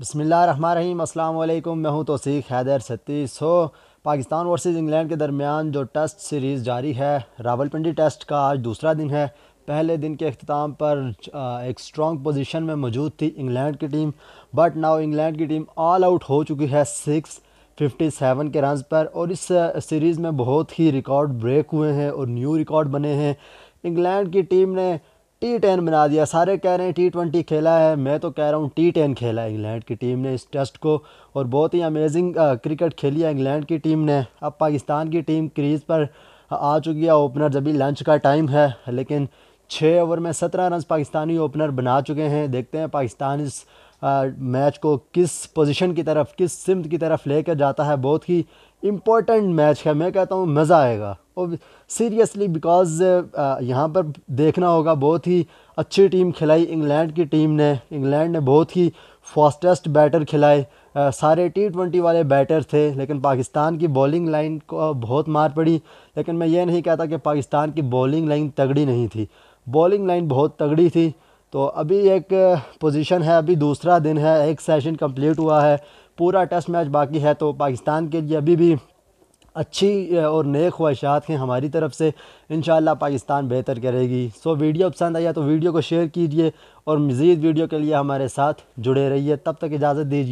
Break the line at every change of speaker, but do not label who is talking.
बसमिल मैं हूं तोसीक हैदर सतीस सो पाकिस्तान वर्सेस इंग्लैंड के दरमियान जो टेस्ट सीरीज़ जारी है रावलपिंडी टेस्ट का आज दूसरा दिन है पहले दिन के अख्ताम पर एक स्ट्रॉन्ग पोजीशन में मौजूद थी इंग्लैंड की टीम बट नाउ इंग्लैंड की टीम ऑल आउट हो चुकी है सिक्स फिफ्टी सेवन के रन पर और इस सीरीज़ में बहुत ही रिकॉर्ड ब्रेक हुए हैं और न्यू रिकॉर्ड बने हैं इंग्लैंड की टीम ने टी टेन बना दिया सारे कह रहे हैं टी ट्वेंटी खेला है मैं तो कह रहा हूँ टी टेन खेला है इंग्लैंड की टीम ने इस टेस्ट को और बहुत ही अमेजिंग क्रिकेट खेली है इंग्लैंड की टीम ने अब पाकिस्तान की टीम क्रीज़ पर आ चुकी है ओपनर जब भी लंच का टाइम है लेकिन छः ओवर में सत्रह रन पाकिस्तानी ओपनर बना चुके हैं देखते हैं पाकिस्तान इस आ, मैच को किस पोजीशन की तरफ किस सिमत की तरफ लेकर जाता है बहुत ही इम्पोर्टेंट मैच है मैं कहता हूँ मज़ा आएगा और सीरियसली बिकॉज यहाँ पर देखना होगा बहुत ही अच्छी टीम खिलाई इंग्लैंड की टीम ने इंग्लैंड ने बहुत ही फास्टेस्ट बैटर खिलाए सारे टी ट्वेंटी वाले बैटर थे लेकिन पाकिस्तान की बॉलिंग लाइन को बहुत मार पड़ी लेकिन मैं ये नहीं कहता कि पाकिस्तान की बॉलिंग लाइन तगड़ी नहीं थी बॉलिंग लाइन बहुत तगड़ी थी तो अभी एक पोजीशन uh, है अभी दूसरा दिन है एक सेशन कंप्लीट हुआ है पूरा टेस्ट मैच बाकी है तो पाकिस्तान के लिए अभी भी अच्छी और नए ख्वाहिशात हैं हमारी तरफ से इन पाकिस्तान बेहतर करेगी सो वीडियो पसंद आया तो वीडियो को शेयर कीजिए और मज़ीद वीडियो के लिए हमारे साथ जुड़े रहिए तब तक इजाज़त दीजिए